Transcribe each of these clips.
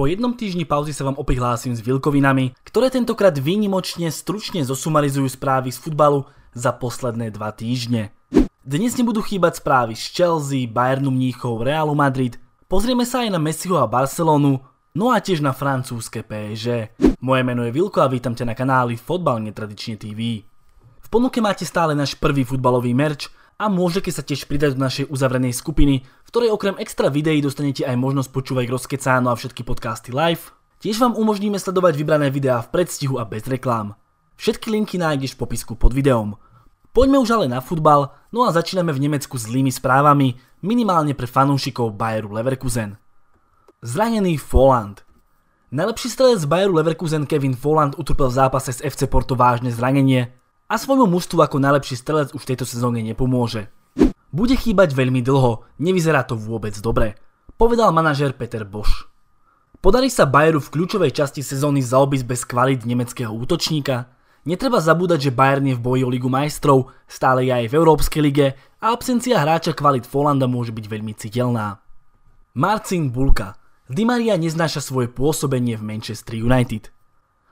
Po jednom týždni pauzy sa vám opäť hlásim s Vilkovinami, ktoré tentokrát výnimočne stručne zosumarizujú správy z futbalu za posledné dva týždne. Dnes nebudú chýbať správy z Chelsea, Bayernu Mníchov, Realu Madrid, pozrieme sa aj na Messiho a Barcelonu, no a tiež na francúzske PSG. Moje meno je Vilko a vítam ťa na kanáli Fotbal netradične TV. V ponuke máte stále náš prvý futbalový merch, a môžete sa tiež pridať do našej uzavrenej skupiny, v ktorej okrem extra videí dostanete aj možnosť počúvať rozkecáno a všetky podcasty live. Tiež vám umožníme sledovať vybrané videá v predstihu a bez reklám. Všetky linky nájdeš v popisku pod videom. Poďme už ale na futbal, no a začíname v Nemecku zlými správami, minimálne pre fanúšikov Bayeru Leverkusen. Zranený Foland Najlepší strelec Bayeru Leverkusen Kevin Foland utrpel v zápase s FC Porto vážne zranenie a svojmu mužstvu ako najlepší strelec už v tejto sezóne nepomôže. Bude chýbať veľmi dlho, nevyzerá to vôbec dobre, povedal manažér Peter Bosch. Podarí sa Bayeru v kľúčovej časti sezóny zaobísť bez kvalit nemeckého útočníka? Netreba zabúdať, že Bayern je v boji o Ligu majstrov, stále je aj v Európskej lige a absencia hráča kvalit Folanda môže byť veľmi citeľná. Marcin Bulka Di Maria neznáša svoje pôsobenie v Manchester United.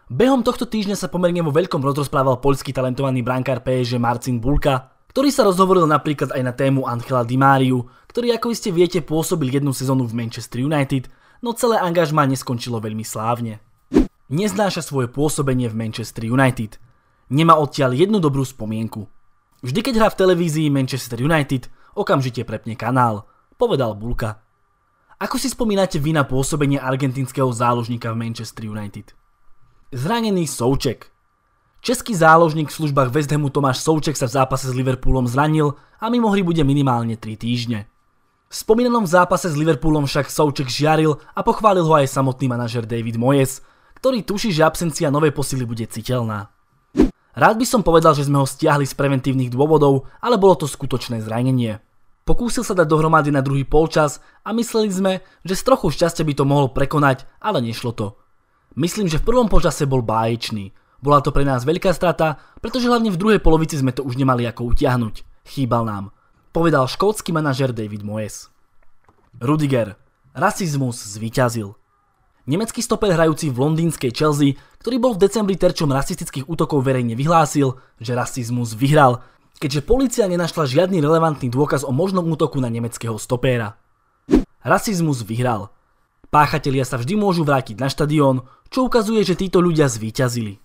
Behom tohto týždňa sa pomerne vo veľkom rozprával poľský talentovaný brankár PSG Marcin Bulka, ktorý sa rozhovoril napríklad aj na tému Angela Di Mariu, ktorý ako iste viete pôsobil jednu sezónu v Manchester United, no celé angažma neskončilo veľmi slávne. Neznáša svoje pôsobenie v Manchester United. Nemá odtiaľ jednu dobrú spomienku. Vždy keď hrá v televízii Manchester United, okamžite prepne kanál, povedal Bulka. Ako si spomínate vy na pôsobenie argentinského záložníka v Manchester United? Zranený Souček Český záložník v službách West Hamu Tomáš Souček sa v zápase s Liverpoolom zranil a mimo hry bude minimálne 3 týždne. V spomínanom zápase s Liverpoolom však Souček žiaril a pochválil ho aj samotný manažer David Moyes, ktorý tuší, že absencia novej posily bude citeľná. Rád by som povedal, že sme ho stiahli z preventívnych dôvodov, ale bolo to skutočné zranenie. Pokúsil sa dať dohromady na druhý polčas a mysleli sme, že s trochu šťastia by to mohol prekonať, ale nešlo to. Myslím, že v prvom počase bol báječný. Bola to pre nás veľká strata, pretože hlavne v druhej polovici sme to už nemali ako utiahnuť. Chýbal nám. Povedal škótsky manažer David Moyes. Rudiger. Rasizmus zvíťazil. Nemecký stoper hrajúci v londýnskej Chelsea, ktorý bol v decembri terčom rasistických útokov verejne vyhlásil, že rasizmus vyhral, keďže policia nenašla žiadny relevantný dôkaz o možnom útoku na nemeckého stopéra. Rasizmus vyhral. Páchatelia sa vždy môžu vrátiť na štadión, čo ukazuje, že títo ľudia zvíťazili.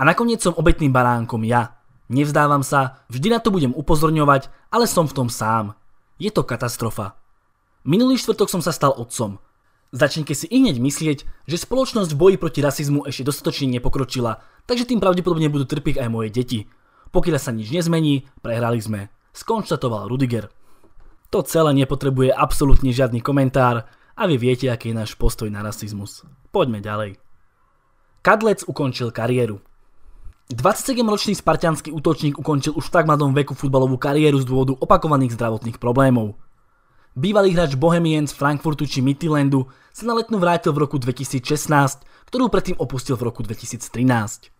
A nakoniec som obetným baránkom ja. Nevzdávam sa, vždy na to budem upozorňovať, ale som v tom sám. Je to katastrofa. Minulý štvrtok som sa stal otcom. Začnite si ihneď myslieť, že spoločnosť v boji proti rasizmu ešte dostatočne nepokročila, takže tým pravdepodobne budú trpiť aj moje deti. Pokiaľ sa nič nezmení, prehrali sme. Skonštatoval Rudiger. To celé nepotrebuje absolútne žiadny komentár, a vy viete, aký je náš postoj na rasizmus. Poďme ďalej. Kadlec ukončil kariéru. 27-ročný spartianský útočník ukončil už v tak mladom veku futbalovú kariéru z dôvodu opakovaných zdravotných problémov. Bývalý hráč Bohemians, Frankfurtu či Mittylandu sa na letnú vrátil v roku 2016, ktorú predtým opustil v roku 2013.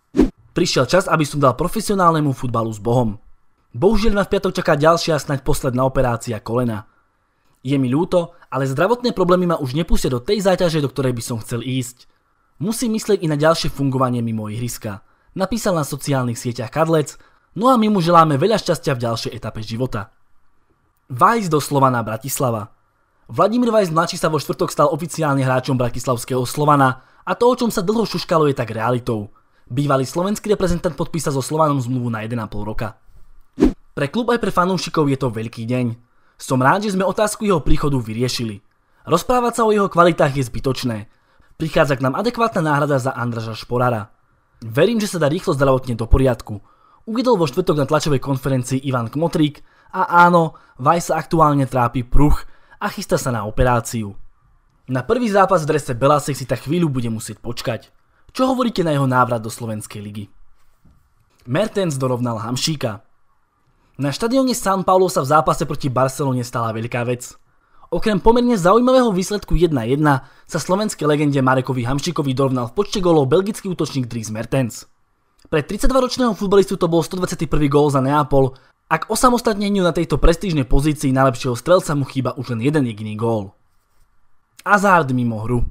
Prišiel čas, aby som dal profesionálnemu futbalu s Bohom. Bohužiaľ ma v piatok čaká ďalšia snáď posledná operácia kolena. Je mi ľúto, ale zdravotné problémy ma už nepustia do tej záťaže, do ktorej by som chcel ísť. Musím myslieť i na ďalšie fungovanie mimo ihriska. Napísal na sociálnych sieťach Kadlec, no a my mu želáme veľa šťastia v ďalšej etape života. Vajs do Slovana Bratislava Vladimír Vajs mladší sa vo štvrtok stal oficiálne hráčom bratislavského Slovana a to, o čom sa dlho šuškalo, je tak realitou. Bývalý slovenský reprezentant podpísa so Slovanom zmluvu na 1,5 roka. Pre klub aj pre fanúšikov je to veľký deň. Som rád, že sme otázku jeho príchodu vyriešili. Rozprávať sa o jeho kvalitách je zbytočné. Prichádza k nám adekvátna náhrada za Andraža Šporara. Verím, že sa dá rýchlo zdravotne do poriadku. Uvidel vo štvrtok na tlačovej konferencii Ivan Kmotrík a áno, Vaj sa aktuálne trápi pruch a chystá sa na operáciu. Na prvý zápas v drese Belasek si tak chvíľu bude musieť počkať. Čo hovoríte na jeho návrat do Slovenskej ligy? Mertens dorovnal Hamšíka. Na štadióne San Paulo sa v zápase proti Barcelone stala veľká vec. Okrem pomerne zaujímavého výsledku 1-1 sa slovenské legende Marekovi Hamšikovi dorovnal v počte golov belgický útočník Dries Mertens. Pre 32-ročného futbalistu to bol 121. gól za Neapol ak o samostatneniu na tejto prestížnej pozícii najlepšieho strelca mu chýba už len jeden jediný gól. Hazard mimo hru.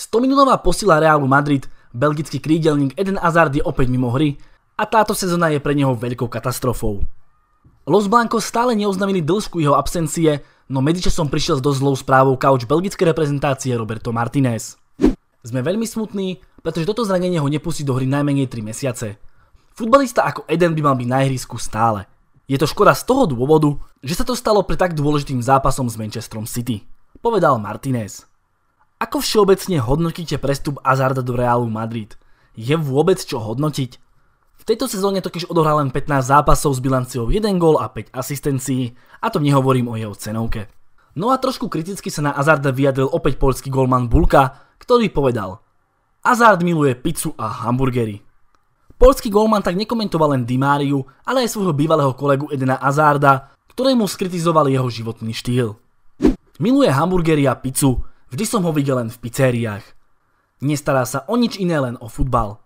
100-minútová posila Realu Madrid, belgický krídelník Eden Hazard je opäť mimo hry a táto sezóna je pre neho veľkou katastrofou. Los Blancos stále neoznamili dĺžku jeho absencie, no medzičasom prišiel s dosť zlou správou kauč belgickej reprezentácie Roberto Martinez. Sme veľmi smutní, pretože toto zranenie ho nepustí do hry najmenej 3 mesiace. Futbalista ako Eden by mal byť na ihrisku stále. Je to škoda z toho dôvodu, že sa to stalo pre tak dôležitým zápasom s Manchesterom City, povedal Martinez. Ako všeobecne hodnotíte prestup Azarda do Realu Madrid? Je vôbec čo hodnotiť? V tejto sezóne totiž odohral len 15 zápasov s bilanciou 1 gól a 5 asistencií, a to nehovorím o jeho cenovke. No a trošku kriticky sa na Hazard vyjadril opäť polský golman Bulka, ktorý povedal Hazard miluje pizzu a hamburgery. Polský golman tak nekomentoval len Dimáriu, ale aj svojho bývalého kolegu Edena Azarda, ktorému skritizoval jeho životný štýl. Miluje hamburgery a pizzu, vždy som ho videl len v pizzeriách. Nestará sa o nič iné, len o futbal.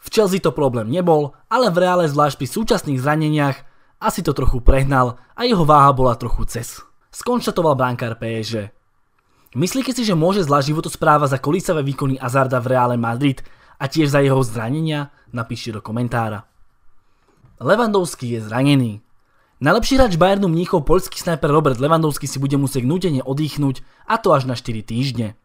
V Chelsea to problém nebol, ale v reále zvlášť pri súčasných zraneniach asi to trochu prehnal a jeho váha bola trochu cez. Skonštatoval brankár PSG. Myslíte si, že môže zlá životospráva za kolísavé výkony Azarda v Reále Madrid a tiež za jeho zranenia? Napíšte do komentára. Levandovský je zranený. Najlepší hráč Bayernu Mníchov poľský snajper Robert Levandovský si bude musieť nutene odýchnuť a to až na 4 týždne.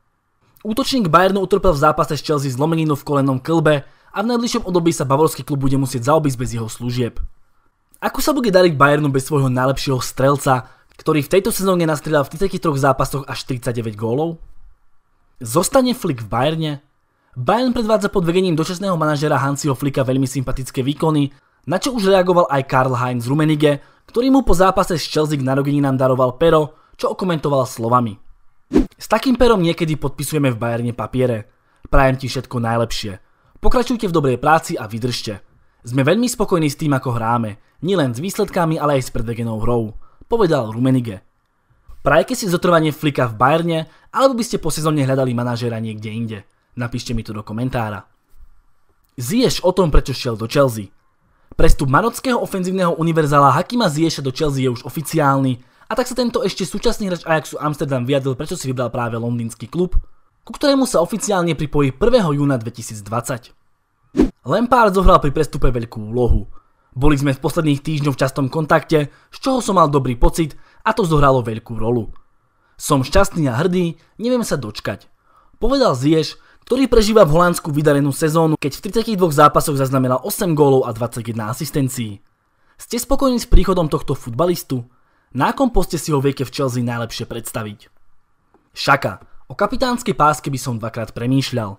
Útočník Bayernu utrpel v zápase s Chelsea zlomeninu v kolenom klbe a v najbližšom období sa bavorský klub bude musieť zaobísť bez jeho služieb. Ako sa bude dariť Bayernu bez svojho najlepšieho strelca, ktorý v tejto sezóne nastrieľal v 33 zápasoch až 39 gólov? Zostane Flick v Bayerne? Bayern predvádza pod vedením dočasného manažera Hansiho Flicka veľmi sympatické výkony, na čo už reagoval aj Karl Heinz Rummenigge, ktorý mu po zápase s Chelsea k nám daroval pero, čo okomentoval slovami. S takým perom niekedy podpisujeme v Bajerne papiere. Prajem ti všetko najlepšie. Pokračujte v dobrej práci a vydržte. Sme veľmi spokojní s tým, ako hráme, nielen s výsledkami, ale aj s predvegenou hrou, povedal Rumenige. Prajke si zotrvanie flika v Bajerne, alebo by ste po sezóne hľadali manažéra niekde inde. Napíšte mi to do komentára. Ziyech o tom, prečo šiel do Chelsea. Prestup marockého ofenzívneho univerzála Hakima Ziyech do Chelsea je už oficiálny a tak sa tento ešte súčasný hráč Ajaxu Amsterdam vyjadil, prečo si vybral práve londýnsky klub ku ktorému sa oficiálne pripojí 1. júna 2020. Lampard zohral pri prestupe veľkú úlohu. Boli sme v posledných týždňoch v častom kontakte, z čoho som mal dobrý pocit a to zohralo veľkú rolu. Som šťastný a hrdý, neviem sa dočkať. Povedal Zieš, ktorý prežíva v Holandsku vydarenú sezónu, keď v 32 zápasoch zaznamenal 8 gólov a 21 asistencií. Ste spokojní s príchodom tohto futbalistu? Na akom poste si ho viete v Chelsea najlepšie predstaviť? Šaka, O kapitánskej páske by som dvakrát premýšľal.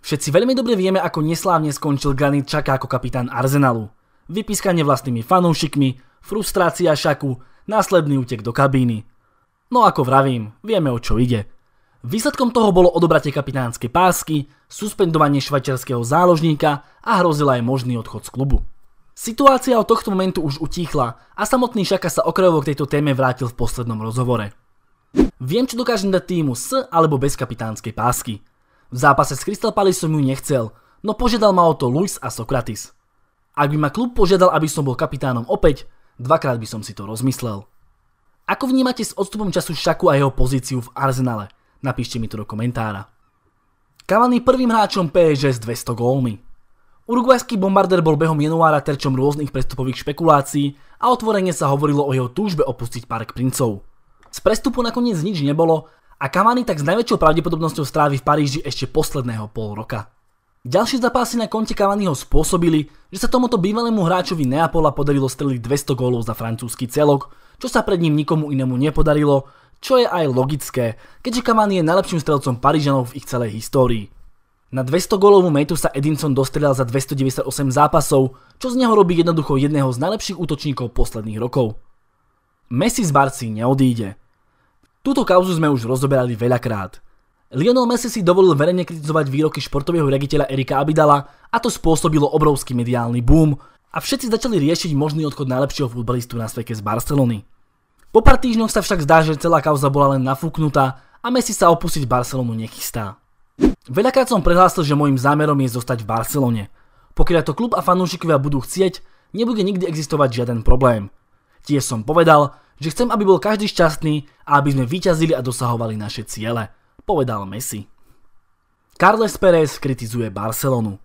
Všetci veľmi dobre vieme, ako neslávne skončil Granit Čaka ako kapitán Arsenalu. Vypískanie vlastnými fanúšikmi, frustrácia Šaku, následný útek do kabíny. No ako vravím, vieme o čo ide. Výsledkom toho bolo odobratie kapitánskej pásky, suspendovanie švajčiarského záložníka a hrozila aj možný odchod z klubu. Situácia od tohto momentu už utíchla a samotný Šaka sa okrajovo k tejto téme vrátil v poslednom rozhovore. Viem, čo dokážem dať týmu s alebo bez kapitánskej pásky. V zápase s Crystal Palace som ju nechcel, no požiadal ma o to Luis a Sokratis. Ak by ma klub požiadal, aby som bol kapitánom opäť, dvakrát by som si to rozmyslel. Ako vnímate s odstupom času Šaku a jeho pozíciu v Arsenale? Napíšte mi to do komentára. Cavani prvým hráčom PSG s 200 gólmi. Uruguajský bombarder bol behom januára terčom rôznych prestupových špekulácií a otvorene sa hovorilo o jeho túžbe opustiť Park princov. Z prestupu nakoniec nič nebolo a Cavani tak s najväčšou pravdepodobnosťou strávi v Paríži ešte posledného pol roka. Ďalšie zápasy na konte Cavaniho spôsobili, že sa tomuto bývalému hráčovi Neapola podarilo streliť 200 gólov za francúzsky celok, čo sa pred ním nikomu inému nepodarilo, čo je aj logické, keďže Cavani je najlepším strelcom Parížanov v ich celej histórii. Na 200 gólovú metu sa Edinson dostrelal za 298 zápasov, čo z neho robí jednoducho jedného z najlepších útočníkov posledných rokov. Messi z Barci neodíde. Túto kauzu sme už rozoberali veľakrát. Lionel Messi si dovolil verejne kritizovať výroky športového riaditeľa Erika Abidala a to spôsobilo obrovský mediálny boom a všetci začali riešiť možný odchod najlepšieho futbalistu na svete z Barcelony. Po pár týždňoch sa však zdá, že celá kauza bola len nafúknutá a Messi sa opustiť Barcelonu nechystá. Veľakrát som prehlásil, že môjim zámerom je zostať v Barcelone. Pokiaľ to klub a fanúšikovia budú chcieť, nebude nikdy existovať žiaden problém. Tiež som povedal, že chcem, aby bol každý šťastný a aby sme vyťazili a dosahovali naše ciele, povedal Messi. Carles Pérez kritizuje Barcelonu.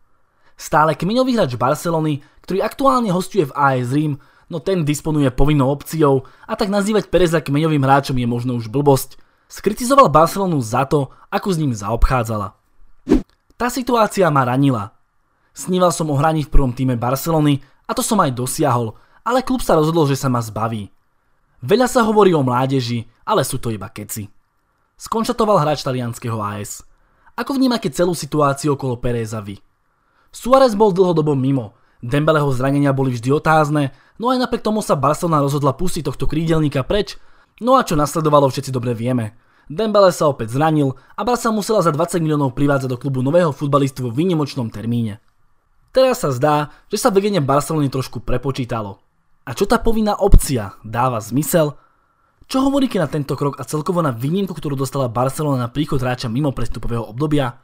Stále kmiňový hráč Barcelony, ktorý aktuálne hostuje v AS Rím, no ten disponuje povinnou opciou a tak nazývať Pereza kmeňovým hráčom je možno už blbosť. Skritizoval Barcelonu za to, ako s ním zaobchádzala. Tá situácia ma ranila. Sníval som o hraní v prvom týme Barcelony a to som aj dosiahol, ale klub sa rozhodol, že sa ma zbaví. Veľa sa hovorí o mládeži, ale sú to iba keci. Skonštatoval hráč talianského AS. Ako vnímate celú situáciu okolo Pereza vy? Suárez bol dlhodobo mimo, Dembeleho zranenia boli vždy otázne, no aj napriek tomu sa Barcelona rozhodla pustiť tohto krídelníka preč, no a čo nasledovalo všetci dobre vieme. Dembele sa opäť zranil a Barca musela za 20 miliónov privádzať do klubu nového futbalistu vo výnimočnom termíne. Teraz sa zdá, že sa vedenie Barcelony trošku prepočítalo. A čo tá povinná opcia dáva zmysel? Čo hovoríte na tento krok a celkovo na výnimku, ktorú dostala Barcelona na príchod hráča mimo prestupového obdobia?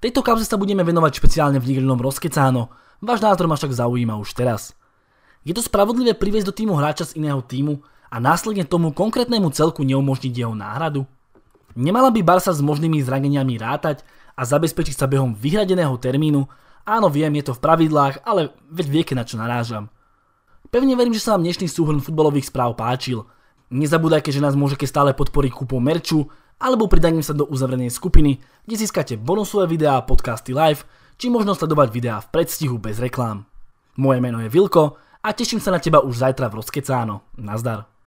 Tejto kauze sa budeme venovať špeciálne v Nigrelnom rozkecáno, váš názor ma však zaujíma už teraz. Je to spravodlivé priviesť do týmu hráča z iného týmu a následne tomu konkrétnemu celku neumožniť jeho náhradu? Nemala by Barsa s možnými zraneniami rátať a zabezpečiť sa behom vyhradeného termínu? Áno, viem, je to v pravidlách, ale veď vieke na čo narážam. Pevne verím, že sa vám dnešný súhrn futbalových správ páčil. Nezabúdajte, že nás môžete stále podporiť kúpou merču alebo pridaním sa do uzavrenej skupiny, kde získate bonusové videá, podcasty live, či možno sledovať videá v predstihu bez reklám. Moje meno je Vilko a teším sa na teba už zajtra v Rozkecáno. Nazdar.